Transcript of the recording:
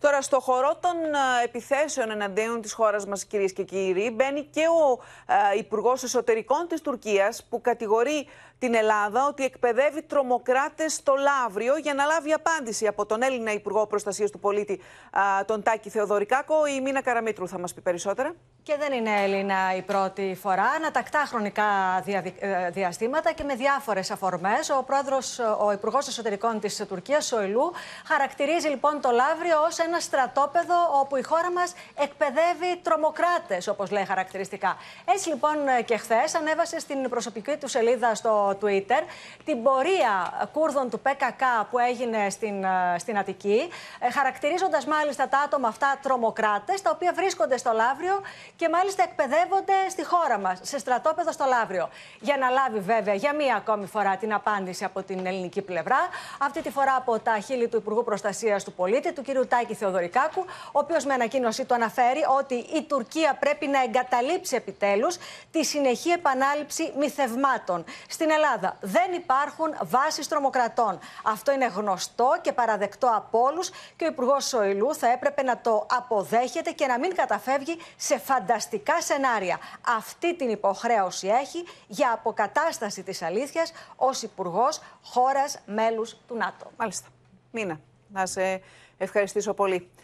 Τώρα, στο χωρό των ε, επιθέσεων εναντίον της χώρας μας, κυρίες και κύριοι, μπαίνει και ο ε, Υπουργός Εσωτερικών της Τουρκίας, που κατηγορεί την Ελλάδα ότι εκπαιδεύει τρομοκράτες στο Λαύριο για να λάβει απάντηση από τον Έλληνα Υπουργό Προστασίας του Πολίτη, τον Τάκη Θεοδωρικάκο. Η Μίνα Καραμίτρου θα μας πει περισσότερα. Και δεν είναι, Έλληνα, η πρώτη φορά. Ανατακτά χρονικά ε, διαστήματα και με διάφορες αφορμές. Ο πρόεδρος, ο Υπουργός Εσωτερικών της Τουρκίας, Σοηλού, χαρακτηρίζει λοιπόν το Λαύριο ως ένα στρατόπεδο όπου η χώρα μας εκπαιδεύει τρομοκράτες, όπως λέει χαρακτηριστικά. Έτσι λοιπόν και χθες ανέβασε στην προσωπική του σελίδα στο Twitter την πορεία Κούρδων του ΠΚΚ που έγινε στην, ε, στην Αττική, ε, χαρακτηρίζοντας μάλιστα τα άτομα αυτά τρομοκράτες, τα οποία βρίσκονται στο Λαύριο και μάλιστα εκπαιδεύονται στη χώρα μας, σε στρατόπεδο στο Λαύριο. Για να λάβει βέβαια για μία ακόμη φορά την απάντηση από την ελληνική πλευρά, αυτή τη φορά από τα χείλη του Υπουργού Προστασίας του Πολίτη, του κ. Τάκη Θεοδωρικάκου, ο οποίος με ανακοίνωσή του αναφέρει ότι η Τουρκία πρέπει να εγκαταλείψει επιτέλους τη συνεχή επανάληψη μυθευμάτων. Στην Ελλάδα δεν υπάρχουν βάσεις τρομοκρατών. Αυτό είναι γνωστό και παραδεκτό από όλους και ο Υπουργός Σοηλού θα έπρεπε να το αποδέχεται και να μην καταφεύγει σε φαντασία φανταστικά σενάρια. Αυτή την υποχρέωση έχει για αποκατάσταση της αλήθειας ως υπουργός χώρας μέλους του ΝΑΤΟ. Μάλιστα. Μίνα, να σε ευχαριστήσω πολύ.